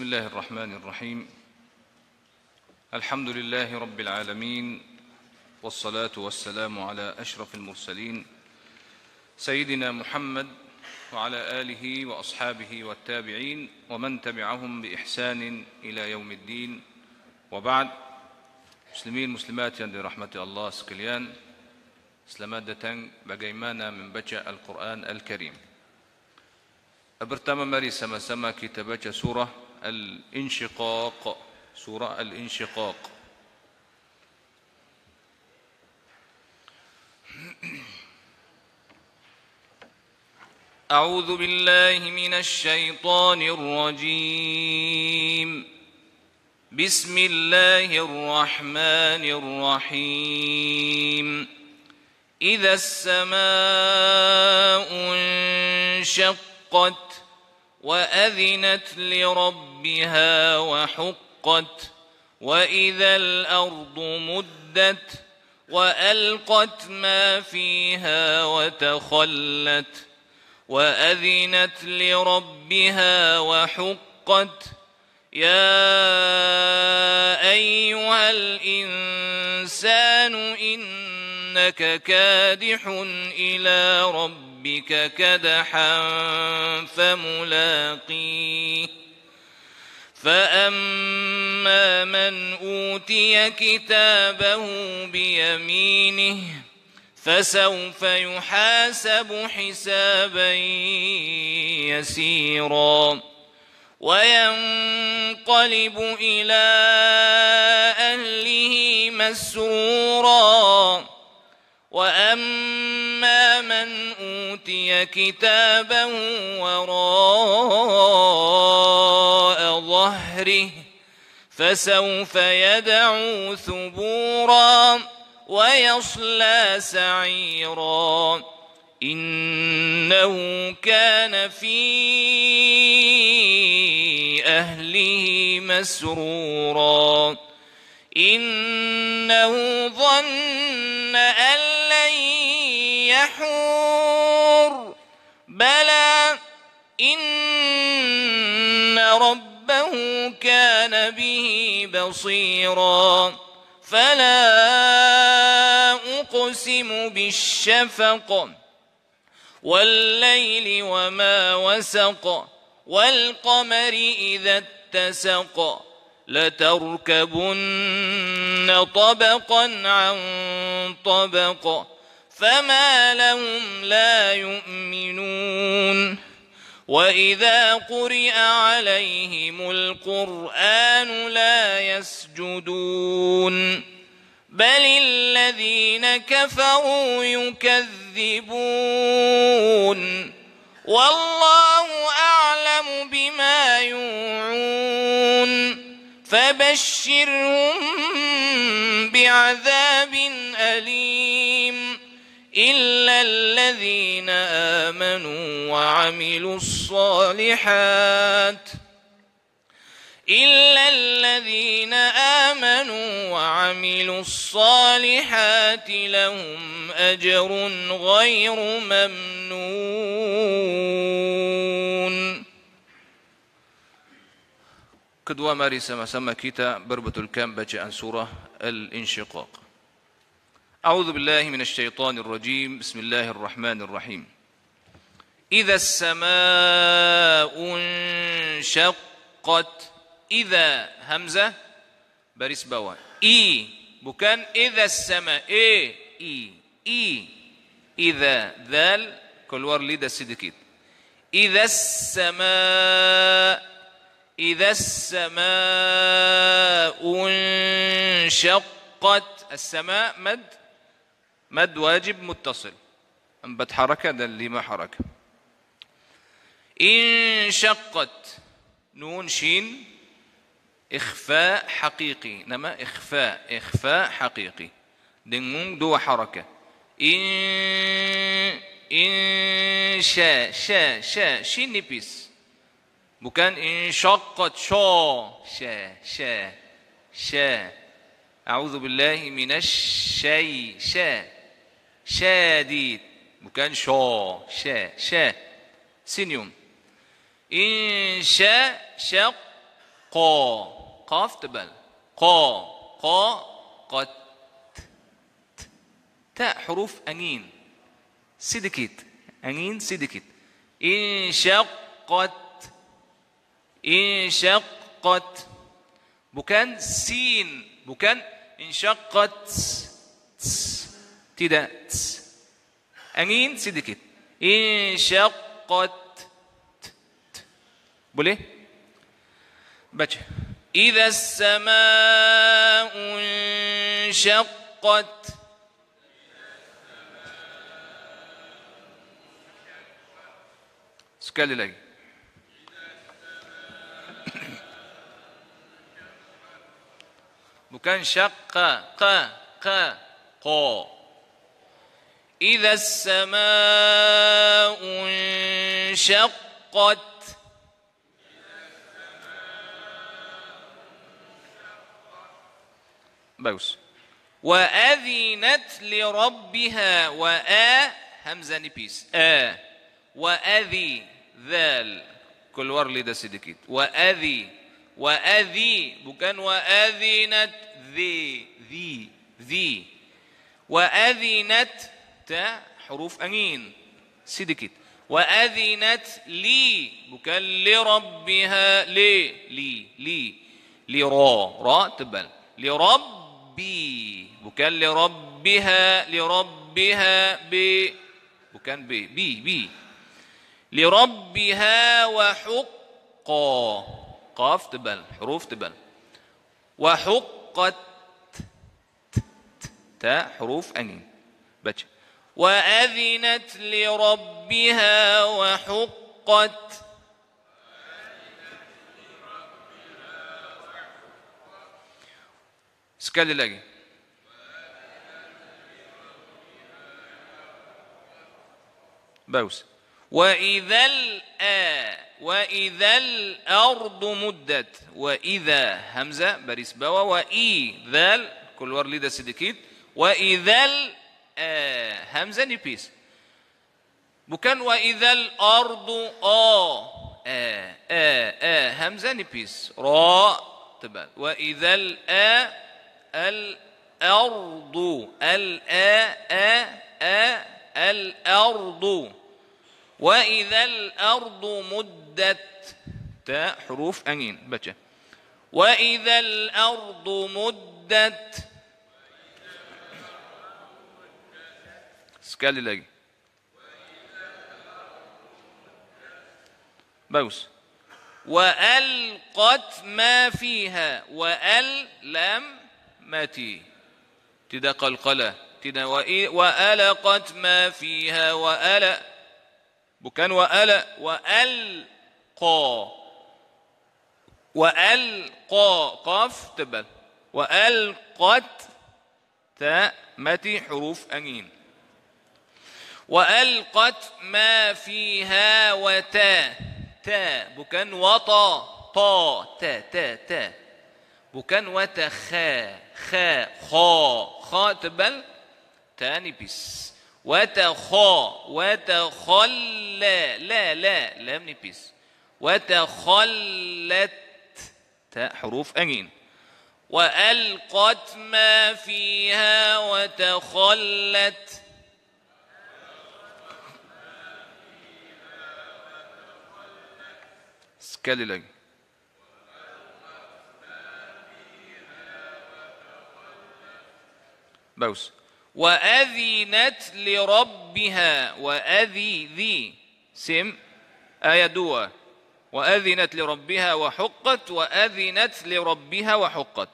بسم الله الرحمن الرحيم الحمد لله رب العالمين والصلاه والسلام على اشرف المرسلين سيدنا محمد وعلى اله واصحابه والتابعين ومن تبعهم باحسان الى يوم الدين وبعد مسلمين مسلمات yang رحمة الله سكليان selamat datang bagaimana membaca Al-Quran Al-Karim Pertama mari سما sama kita الانشقاق سورة الانشقاق أعوذ بالله من الشيطان الرجيم بسم الله الرحمن الرحيم إذا السماء انشقت وأذنت لربها وحقت وإذا الأرض مدت وألقت ما فيها وتخلت وأذنت لربها وحقت يا أيها الإنسان إنك كادح إلى ربك ربك كدحا فملاقيه فأما من أوتي كتابه بيمينه فسوف يحاسب حسابا يسيرا وينقلب إلى أهله مسرورا وأما من أوتي كتابا وراء ظهره فسوف يدعو ثبورا ويصلى سعيرا إنه كان في أهله مسرورا إنه ظن أن لن يحور بلى إن ربه كان به بصيرا فلا أقسم بالشفق والليل وما وسق والقمر إذا اتسق لتركبن طبقا عن طبق فما لهم لا يؤمنون وإذا قرئ عليهم القرآن لا يسجدون بل الذين كفروا يكذبون والله أعلم بما يوعون فبشرهم بعذاب أليم إلا الذين آمنوا وعملوا الصالحات إلا الذين آمنوا وعملوا الصالحات لهم أجر غير ممنون كدوا ماري سما سما كيتا بربة الكام بجاء سورة الانشقاق أعوذ بالله من الشيطان الرجيم بسم الله الرحمن الرحيم إذا السماء انشقت إذا همزة باريس بوا إي بكان إذا السماء إي إي إي إذا ذال كل ور ليدا سيدكيت إذا السماء إذا السماء انشقت السماء مد مد واجب متصل أنبت حركة ما حركة انشقت نون شين إخفاء حقيقي نما إخفاء إخفاء حقيقي دنون دو حركة إن إن شا شا شا شين نبيس مكان انشقت شا شا شا شا أعوذ بالله من الشي شا شاديد بكان شا شا شا سينيوم إن شا شق قا قاف تبل قا قا قد تاء حروف أنين سيدكيت أنين سيدكيت إن شقت انشقت بكان سين بكان انشقت تدا أمين أنين سيدكت انشقت بوليه بچه إذا السماء انشقت سكالي لاجي bukan syaqqa qa qa qa idza as-samaa'u syaqqat bagus وأذنت لربها وآ همزة نبيس آ وأذي ذال كل ورلي ده سيدكيت وأذي وأذي بكان وأذنت ذي ذي ذي وأذنت تا حروف أمين sedikit وأذنت لي بكان لربها لي لي لي لرا را تبل لربي بكان لربها لربها ب بكان ب بي بي لربها وحقا قاف تبان حروف تبان وحقت تاء حروف أنين بتش وأذنت لربها وحقت سكالي لاجي باوس وإذا وإذا الأرض مدت وإذا همزة باريس بوا وإي ذال كل ور ليدا سيديكيت وإذا همزة نيبيس بوكان وإذا الأرض آ آ آ آ همزة نيبيس راء تبان وإذا الآ الأرض الآ آ آ الأرض وإذا الأرض مدت تاء حروف أنين بجة وإذا الأرض مدت سكالي لاجي بوس وألقت ما فيها وأل لم متي تدق قلقلة تدا وألقت ما فيها وألقت بكان وأل وألقى وألقى قاف تبل وألقت تاء متي حروف أمين وألقت ما فيها وتا تا بكان وطا طا تا تا تا بكان وتخا خا خا خا تبل تاني بس وتخا وتخلى لا لا لا من بيس وتخلت تاء حروف أنين وألقت ما فيها وتخلت سكالي لجي بوس وأذنت لربها وأذي ذي سم آية دوة وأذنت لربها وحقت وأذنت لربها وحقت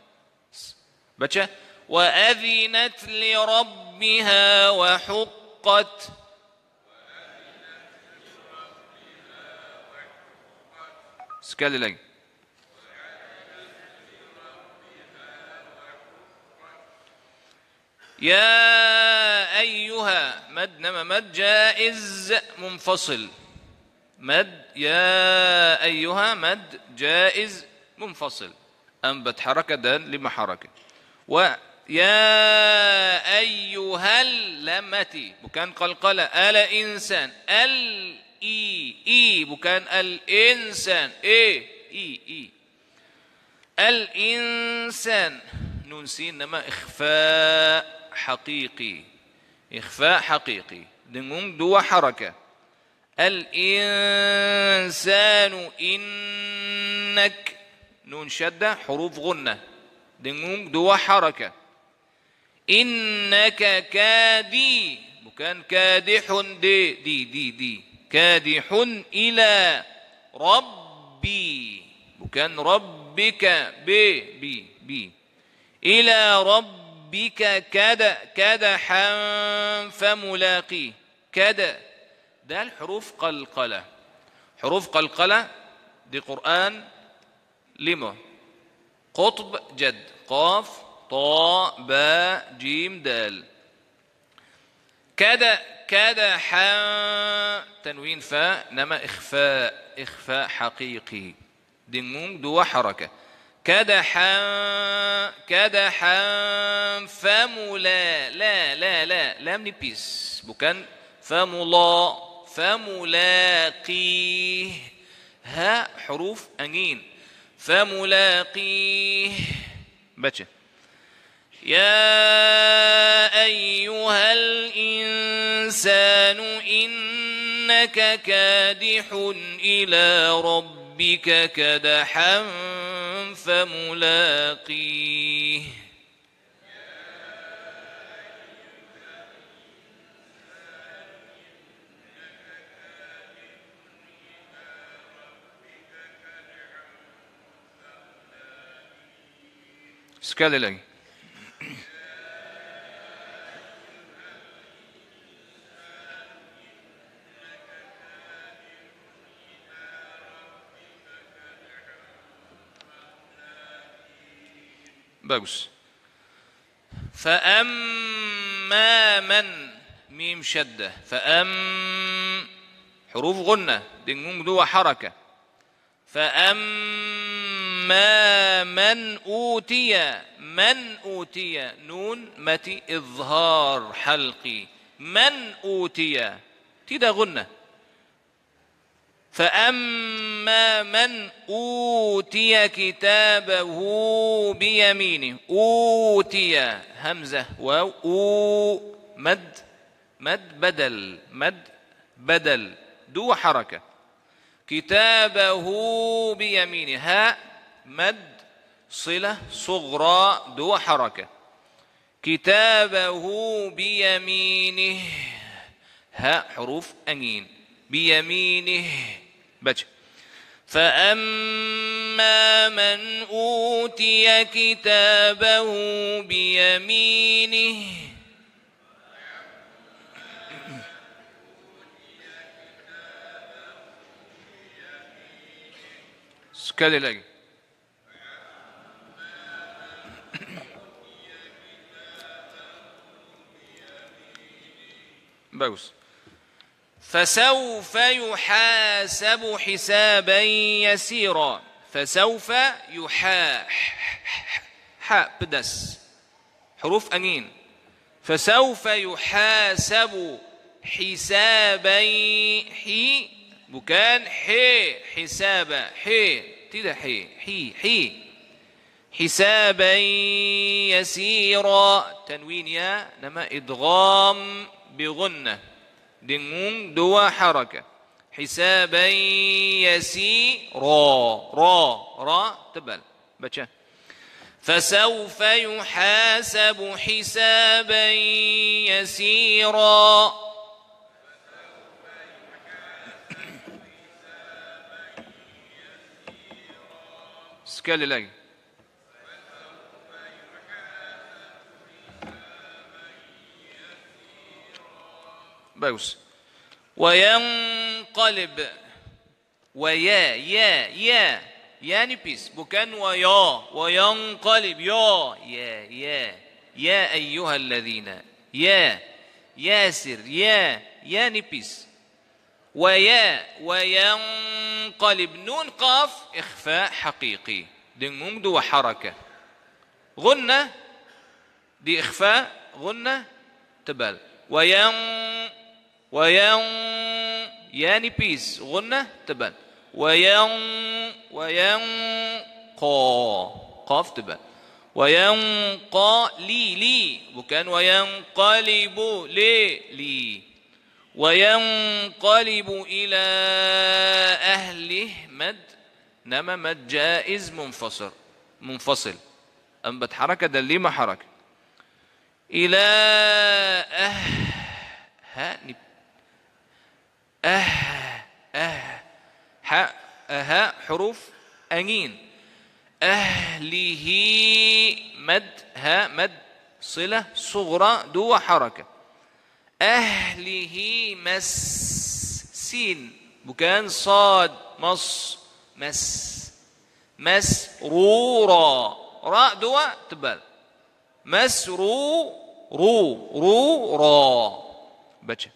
بچه وأذنت لربها وحقت سكالي لك يا أيها مد نما مد جائز منفصل مد يا أيها مد جائز منفصل أنبت حركة دان لما حركة ويا أيها اللمتي بكان قلقلة ألا إنسان ال إي إي بكان الإنسان إيه، إي إي إي الإنسان نون سين إنما إخفاء حقيقي إخفاء حقيقي دنون دو حركة الإنسان إنك نون شدة حروف غنة دنون دو حركة إنك كادي وكان كادح دي دي دي دي كادح إلى ربي وكان ربك بي بي بي إلى ربك كد كدحا فملاقيه كد ده الحروف قلقلة حروف قلقلة دي قرآن لما قطب جد قاف طاء باء جيم دال كد كدحا تنوين فاء نما إخفاء إخفاء حقيقي دي دو حركة كدحا كدحا فملا لا لا لا لا لام بيس bukan فملا فملاقيه ها حروف أنين فملاقيه بچه يا أيها الإنسان إنك كادح إلى ربك ربك كدحا فملاقيه Skelelengi. Bagus. فأما من ميم شدة فأم حروف غنة دنجونج جدوة حركة فأما من أوتي من أوتي نون متي إظهار حلقي من أوتي تي ده غنة فأما من أوتي كتابه بيمينه أوتي همزة واو أو مد مد بدل مد بدل دو حركة كتابه بيمينه ها مد صلة صغرى دو حركة كتابه بيمينه ها حروف أنين بيمينه بچه فأما من أوتي كتابه بيمينه سكالي لقي بوس فسوف يحاسب حسابا يسيرا فسوف يحاح ح بدس حروف أنين فسوف يحاسب حسابا حي بكان حي حسابا حي تدا حي حي حي حسابا يسيرا تنوين يا نما إدغام بغنة dengan dua حركة حسابا يسيرا را را تبل بچه فسوف يحاسب حسابا يسيرا سكالي لك بوس وينقلب ويا يا يا يا يعني نبيس بكان ويا وينقلب يا يا يا يا أيها الذين يا ياسر يا يا يعني نبيس ويا وينقلب نون قاف إخفاء حقيقي دنمد وحركة غنة دي إخفاء غنة تبل وينقلب وين يعني بيس غنة تبان وين وين قا قاف تبان وينقى لي لي bukan وينقلب لي لي وينقلب إلى أهله مد نما مد جائز منفصل منفصل أنبت حركة ما حركة إلى أه ها أه أه ح أه، حروف أنين أهله مد ها مد صلة صغرى دو حركة أهله مس سين مكان صاد مص مس مسرورا راء دو تبال مسرو رو رو را بچه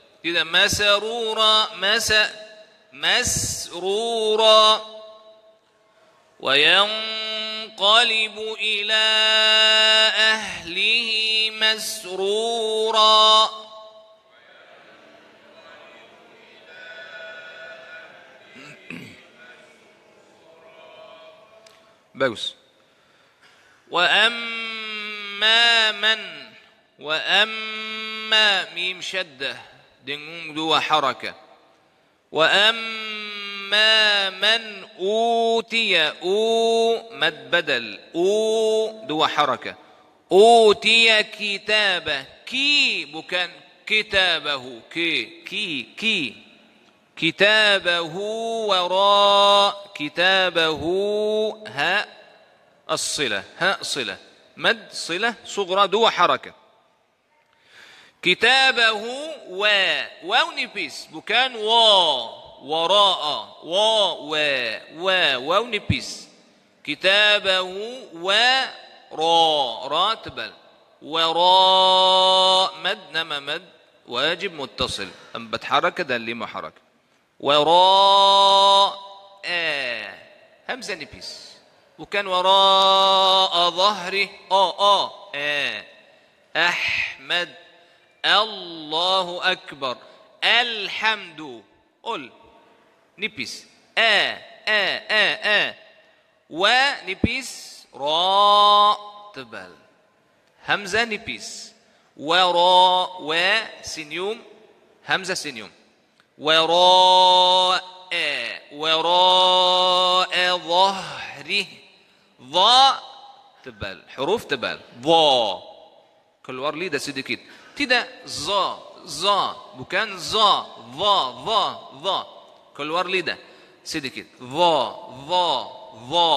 إذا مسرورا مس مسرورا وينقلب إلى أهله مسرورا بوس وأما من وأما ميم شده ذو حركة وأما من أوتي أو مد بدل أو ذو حركة أوتي كتابه كي بكان كتابه كي كي كي كتابه وراء كتابه هاء الصلة هاء صلة مد صلة صغرى دو حركة كتابه و واو نيبيس بوكان و وراء و و و واو نيبيس كتابه و را را وراء مد نما مد واجب متصل أم بتحرك ده اللي ما حرك وراء همزة نبيس وكان وراء ظهره آه آه آه أحمد الله أكبر الحمد قل نبيس آ آ آ آ ونبيس راء تبل همزة نبس و وسينيوم همزة سينيوم وراء وراء ظهره ظا تبل حروف تبل ظا كل ور لي ده سيدي كده ظا ظا بكان ظا ظا ظا ظا ليه ده سيدي كده ظا ظا ظا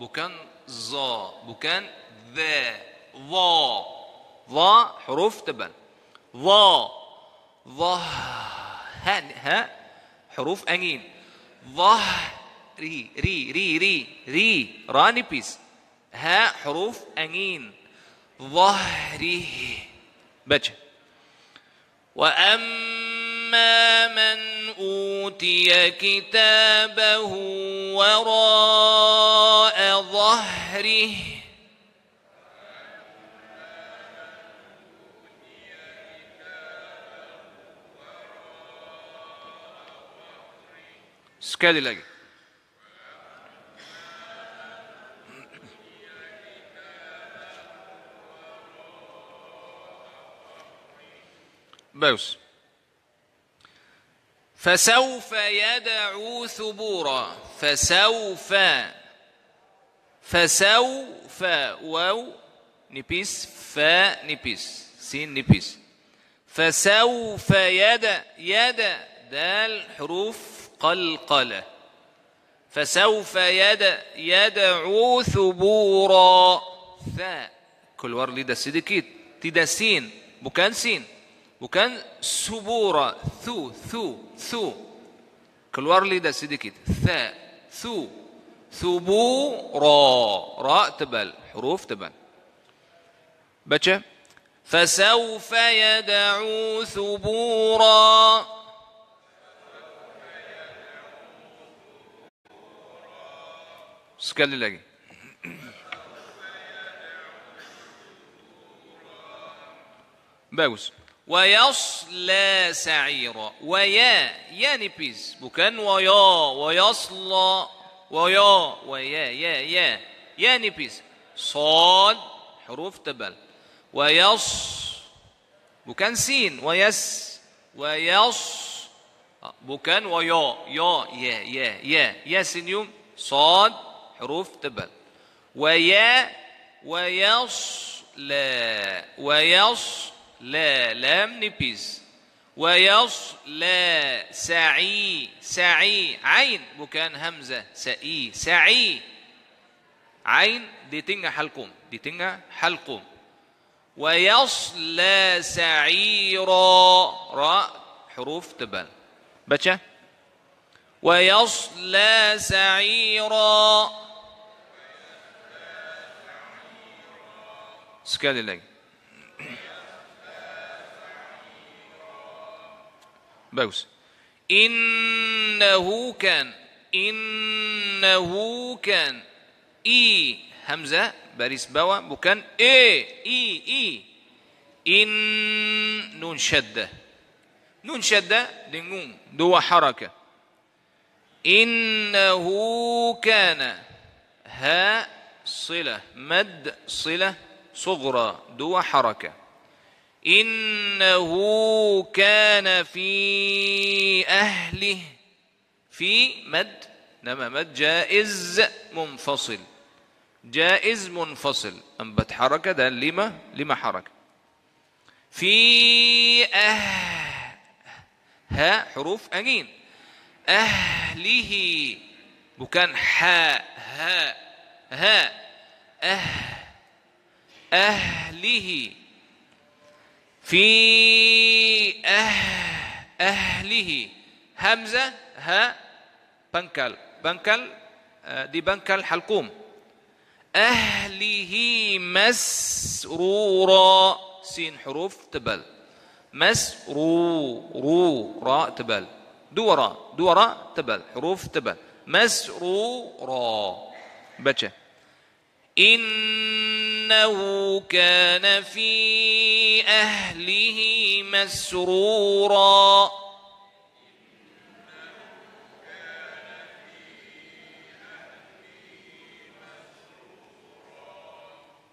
بكان ظا بكان ذا ظا ظا حروف تبان ظا ظا ها ها حروف انين ظه ري ري ري ري ري راني بيس ها حروف انين ظهري بجه وأما من أوتي كتابه وراء ظهره سکلی لگه بس فسوف يدعو ثبورا فسوف فسوف واو نبيس فا نبيس سين نبيس فسوف يد يد دال حروف قلقلة فسوف يد يدعو ثبورا ثاء كل ور سيدكيت تدا سين بكان سين وكان سبورة ثو ثو ثو كلوار لي ده سيديكيت ثاء ثو ثبو را را تبل حروف تبل بچه فسوف يدعو ثبورا سكالي لاجي باوس ويصلى سعيرا ويا يا نبيز بكان ويا ويصلى ويا ويا يا يا يا نبيز صاد حروف تبل ويص بكان سين ويس ويص بكان ويا يا يا يا يا يا سينيوم صاد حروف تبل ويا لا ويصلى لا لام نبيز ويصلى سعي سعي عين بكان همزه سعي سعي عين دي تنجا حلقوم دي تنجا حلقوم ويصلى سعيرا راء حروف تبان باتشا ويصلى سعيرا سكالي لك بوس إنه كان إنه كان إي همزة باريس بوا بكان إي إي إي إن نون شدة نون شدة لنقوم دو حركة إنه كان ها صلة مد صلة صغرى دو حركة إنه كان في أهله في مد نما مد جائز منفصل جائز منفصل أم بتحرك ده لما لما حركة في أه ها حروف أجين أهله وكان حاء ها ها أه أهله في أه أهله همزة ها بنكل بنكل آه، دي بنكل حلقوم أهله مسرورا سين حروف تبل مسرو راء تبل دورا دورا تبل حروف تبل مسرورا بچه إنه كان في أهله مسرورا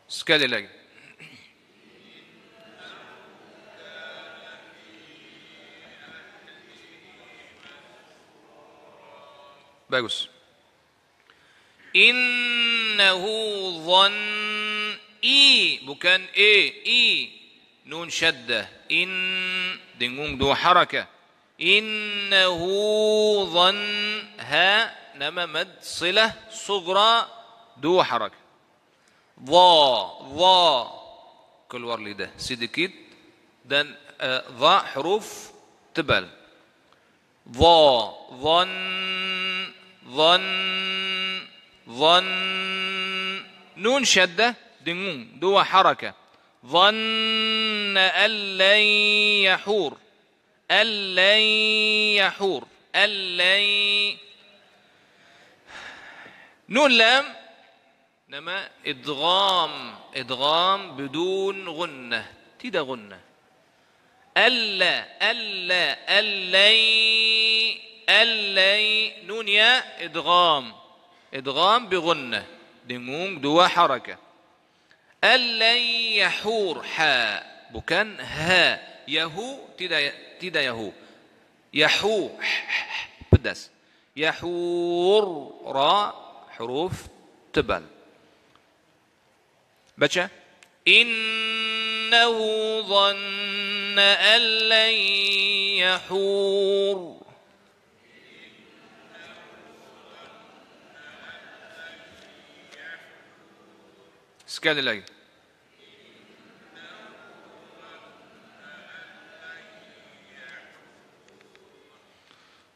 سكالي اللجنة باجوس إنه ظن إي bukan إي إي نون شدة إن دنجون دو حركة إنه ظن ها نما مد صلة صغرى دو حركة ظا ظا كل ورلي ده سيدكيت دان آه، ظا حروف تبل ظا ظن ظن ظن نون شدة دنون دوا حركة ظن أن لن يحور أن لن يحور أن لن نون لام انما ادغام ادغام بدون غنه تيدا غنه الا الا ألا ألا نون يا ادغام إدغام بغنة دنون دوا حركة ألن يحور حاء بكن ها يهو تدا تدا يهو يحو بدس يحور را حروف تبل بچه إنه ظن أن لن يحور سكان الليل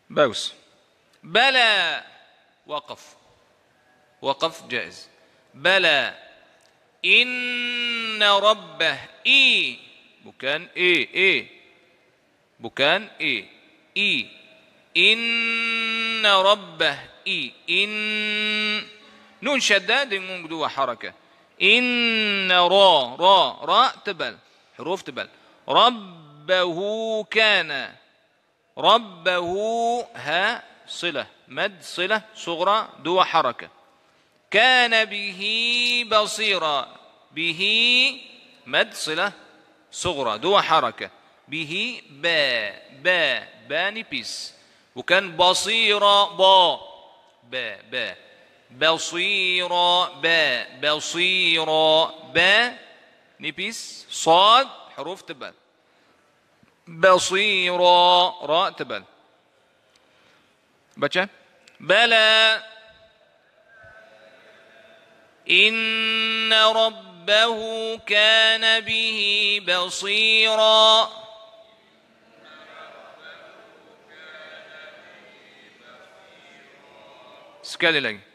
باوس بلى وقف وقف جائز بلى إن ربه إي بكان إي إي بكان إي إي إن ربه إي إن نون شداد نون حركة إن را را را تبل حروف تبل ربه كان ربه ها صلة مد صلة صغرى دو حركة كان به بصيرا به مد صلة صغرى دو حركة به با با باني بيس وكان بصيرا با با با بصيرا ب بصيرا ب نبيس صاد حروف تبان بصيرا راء تبان بچا بلى إن ربه كان به بصيرا سكالي لك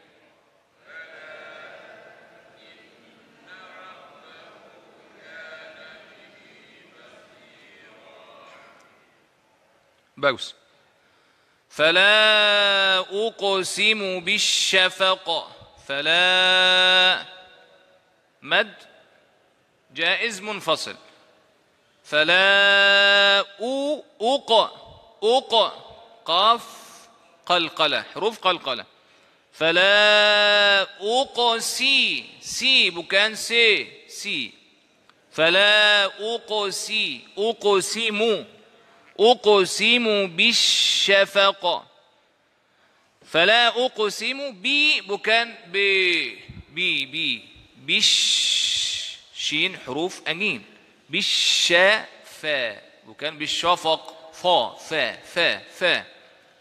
بوس فلا أقسم بالشفق فلا مد جائز منفصل فلا أو أق أق قاف قلقلة حروف قلقلة فلا أقسي سي بكان سي سي فلا أقسي أقسم أقسم بالشفق فلا أقسم ب بكان ب ب ب بش شين حروف أمين بالشفا بكان بالشفق فا فا فا فا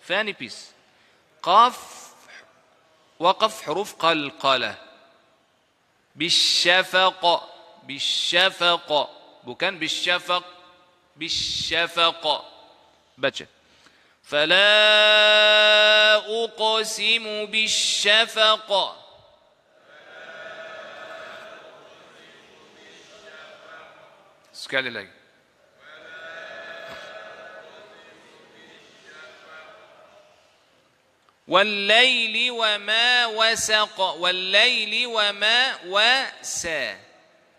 فاني بيس قاف وقف حروف قلقلة بالشفق بالشفق بكان بالشفق بالشفق بچه فلا أقسم بالشفق سكالي لك والليل وما وسق والليل وما وسا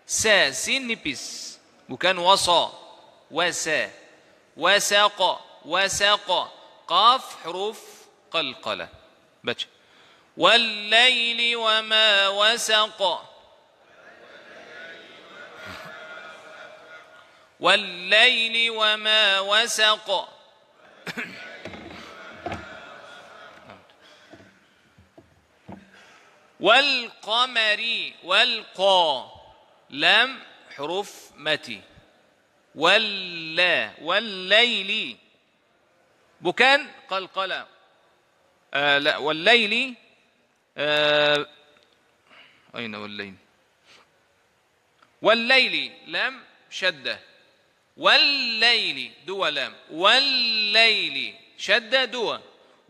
سا سين وكان وصا وسا وسق وسق قاف حروف قلقلة بج والليل وما وسق والليل وما وسق والقمر والقا لم حروف متي ولا والليل بكان قلقلة آه لا والليل آه أين والليل والليل لم شدة والليل دو لام والليل شدة دو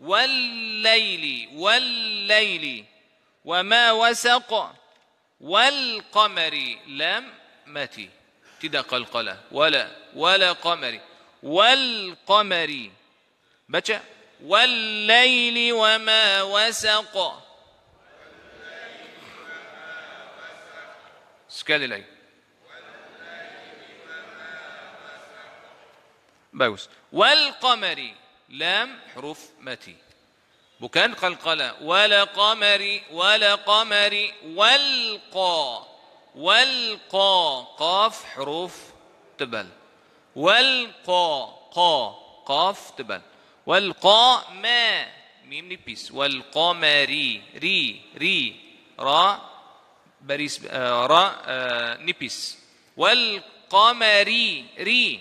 والليل والليل وما وسق والقمر لم متي ابتدى قلقلة ولا ولا قمر والقمر بچا والليل وما وسق Sekali lagi. Bagus. Wal qamari lam huruf mati. Bukan qalqala. Wal qamari wal qamari wal qa. والقا قاف حروف تبل والقا قا قاف تبل والقا ما ميم نبيس والقمري ري ري را بريس آه، را آه، نبيس والقمري ري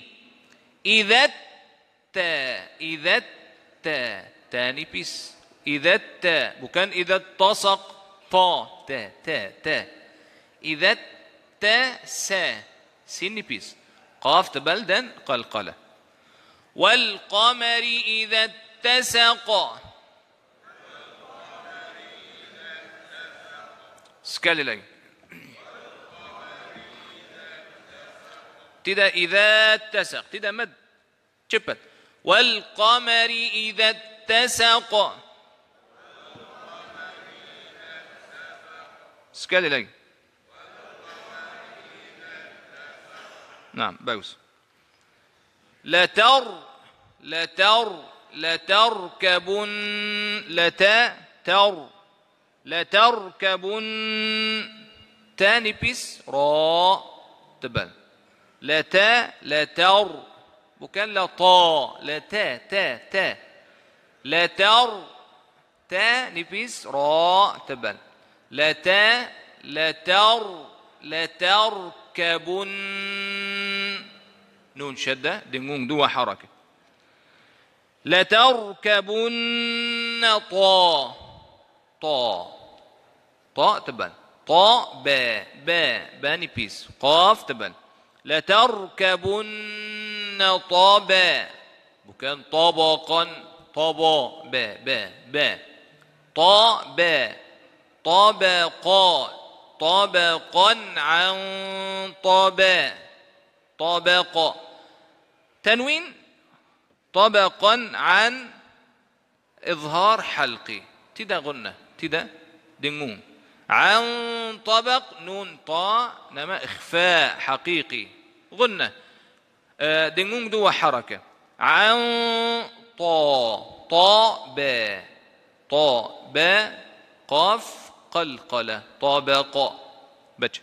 إذا التا إذا التا تا نبيس إذا التا وكان إذا التصق طا تا تا تا إذا التسا سين بيس قافت بلدا قلقلة والقمر إذا اتسق سكالي لي تدا إذا اتسق تدا مد شبت والقمر إذا اتسق سكالي لي نعم بوس لتر لتر لتركبن لا لتركبن تانبس را تبل لتا لتر بكان لا لتا تا تا لتر تر نبس را تبل لتا لتر لتركبن نون شدة دنون دوا حركة لتركبن طا طا طا تبن طا با با باني بيس قاف تبن لتركبن طابا وكان طبقا طبا با با با طابا طبقات طبقا عن طبا طبق تنوين طبقا عن إظهار حلقي تدا غنة تدا دنون عن طبق نون طا نما إخفاء حقيقي غنة آه، دنون دو حركة عن طا طا با طا با قاف قلقلة طبق بج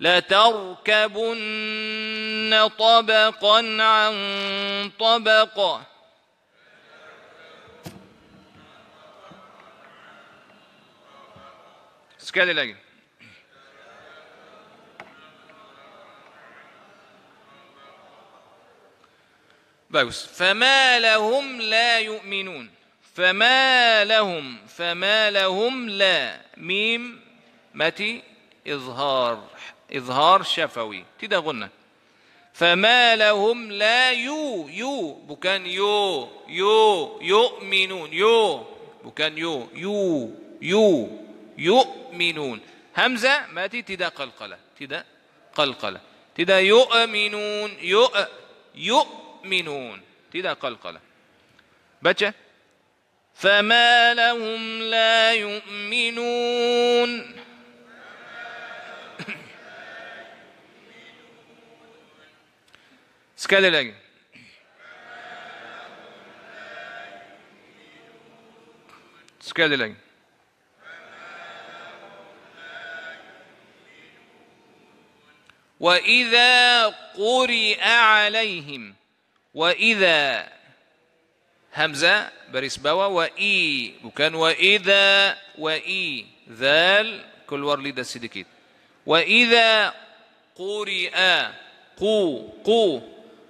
لتركبن طبقا عن طبق سكالي lagi. فما لهم لا يؤمنون فما لهم فما لهم لا ميم متي إظهار إظهار شفوي تدا قلنا فما لهم لا يو يو بكان يو يو يؤمنون يو بكان يو يو يو يؤمنون همزة ماتي تدا قلقلة تدا قلقلة تدا يؤمنون يؤ يؤمنون تدا قلقلة بچه فما لهم لا يؤمنون سكالي لك سكالي لك وإذا قرئ عليهم وإذا همزة باريس بوا وإي وكان وإذا وإي ذال كل ورليدة سيدكيت وإذا قرئ قو قو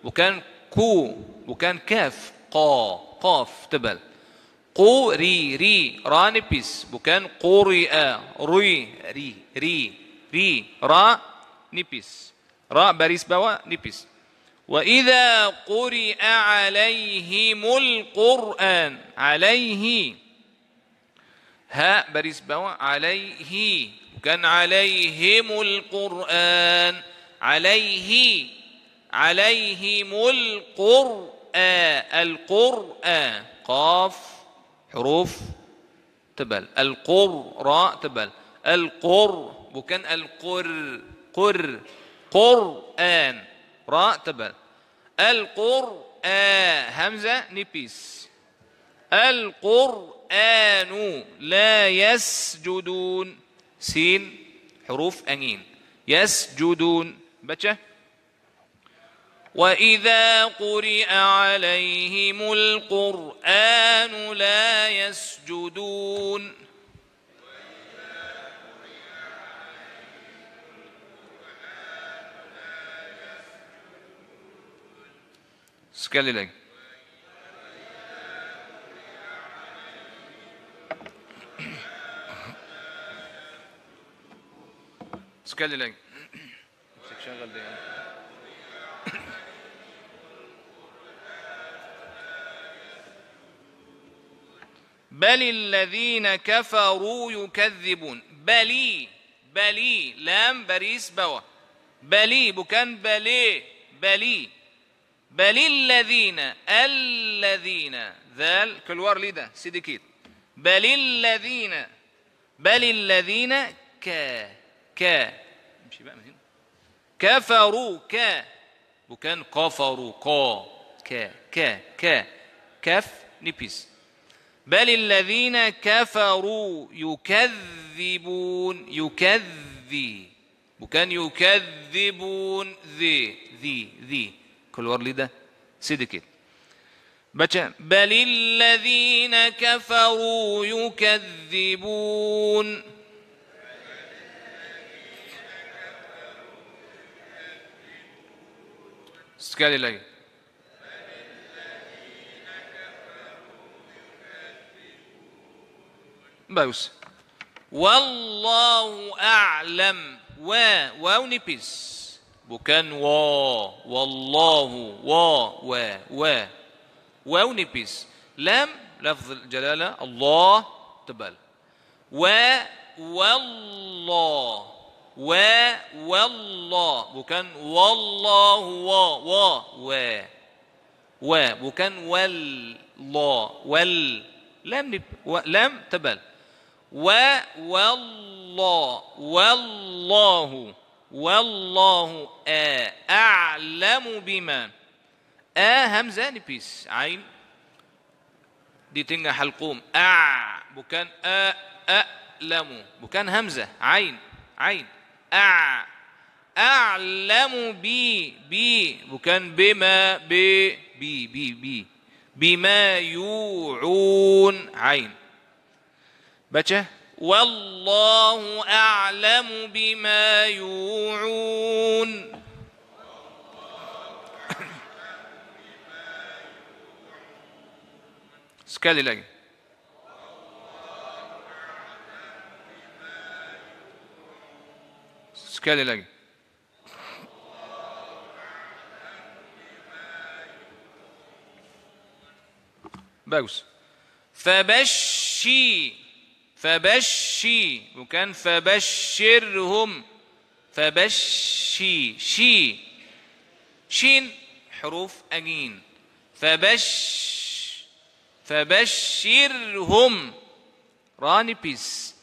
وكان كو وكان كاف قا قاف تبل قو ري ري را نبس bukan قرئ ري ري ري ري را نبس را باريس بوا نبس وإذا قرئ عليهم القرآن عليه ها باريس بوا عليه كان عليهم القرآن عليه عليهم القرآن القرآن قاف حروف تبل القر راء تبل القر وكان القر قر قرآن را تبا القرآن همزة نبيس القرآن لا يسجدون سين حروف أنين يسجدون بچه وإذا قرئ عليهم القرآن لا يسجدون Skal i deg. Skal نفسك deg. شغل دي بل الذين كفروا يكذبون بلي بلي لام باريس بوا بلي بكان بلي بلي بل الذين الذين ذال كلوار ليدا سيدي كيت بل الذين بل الذين ك ك امشي بقى من هنا كفروا ك وكان كفروا قا ك ك ك كف نبيس بل الذين كفروا يكذبون يكذب وكان يكذبون ذي ذي ذي كل ورلي ده سيديكيت بچا بل الذين كفروا يكذبون سكالي لاي بس والله اعلم و ونيبس bukan wa, wallahu, wa, wa, wa. Waw nipis. Lam, lafz jalalah, Allah, tebal. Wa, wallah. Wa, wallah. Bukan wallahu, wa, wa, wa. Wa, bukan wallah, wal. Lam, nip, wa, lam tebal. Wa, wallah, wallahu. والله آه أعلم بما آه همزة نبيس عين دي تنجح حلقوم أع بكان آ أعلم بكان همزة عين عين أع أعلم بي بي بكان بما بي بي بي بي بما يوعون عين بچه والله أعلم بما يوعون سكالي لك سكالي لك باوس فبشي فبشي وكان فبشرهم فبشي شي شين حروف أجين فبش فبشرهم راني بيس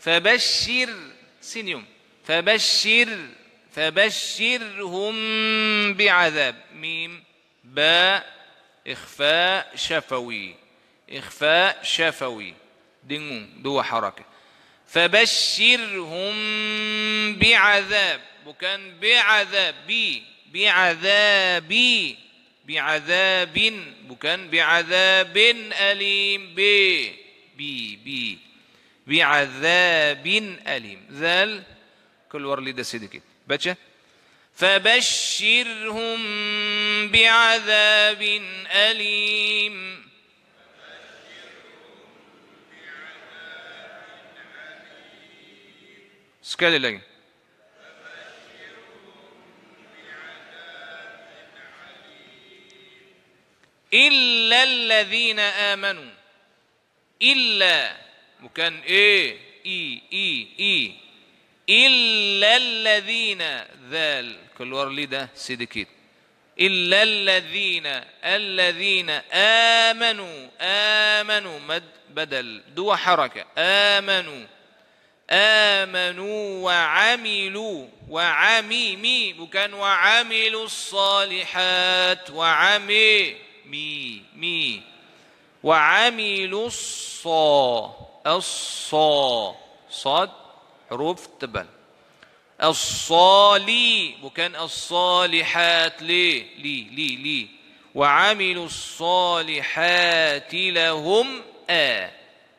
فبشر سينيوم فبشر فبشرهم بعذاب ميم باء إخفاء شفوي إخفاء شفوي دينهم دو حركة فبشرهم بعذاب وكان بعذاب بي بعذاب بعذاب وكان بعذاب أليم بي بي بي بعذاب أليم ذل كل ورلي ده سيدي كده فبشرهم بعذاب أليم سكالي لي إلا الذين آمنوا إلا وكان إيه إي إي إي إلا الذين ذال كل لي ده سيدكيت إلا الذين الذين آمنوا آمنوا مد بدل دو حركة آمنوا آمنوا وعملوا وعميمي وكان وعملوا الصالحات وعمي مي مي وعملوا الصا الصا صاد حروف تبل الصالي وكان الصالحات لي لي لي لي وعملوا الصالحات لهم آ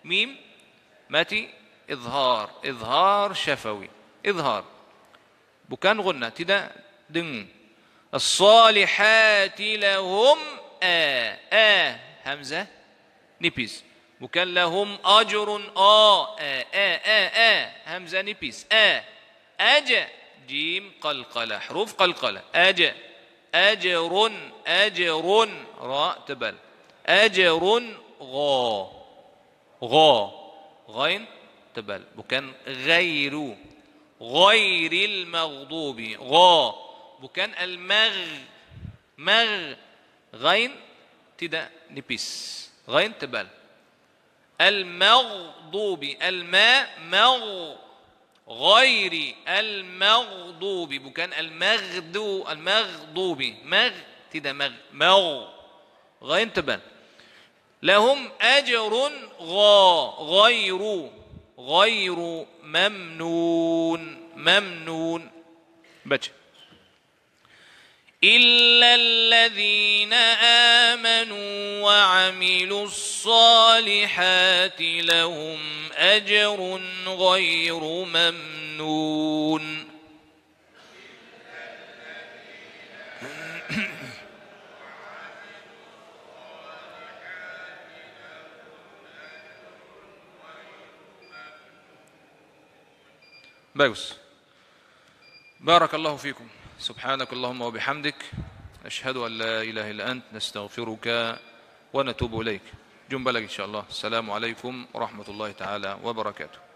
ميم متي إظهار إظهار شفوي إظهار بكان غنة تدا دن الصالحات لهم آ آ همزة نبيس بكان لهم أجر آ آ آ آ, آ همزة نبيس آ أج جيم قلقلة حروف قلقلة أج أجر أجر راء تبل أجر غا غا غين تبقى بكان غير غير المغضوب غا بكان المغ مغ غين تدا نبيس غين تبال المغضوب الماء مغ غير المغضوب بكان المغدو المغضوب مغ تدا مغ مغ غين تبال لهم أجر غا غير غير ممنون ممنون بچه إلا الذين آمنوا وعملوا الصالحات لهم أجر غير ممنون باوس بارك الله فيكم سبحانك اللهم وبحمدك أشهد أن لا إله إلا أنت نستغفرك ونتوب إليك جنبلك إن شاء الله السلام عليكم ورحمة الله تعالى وبركاته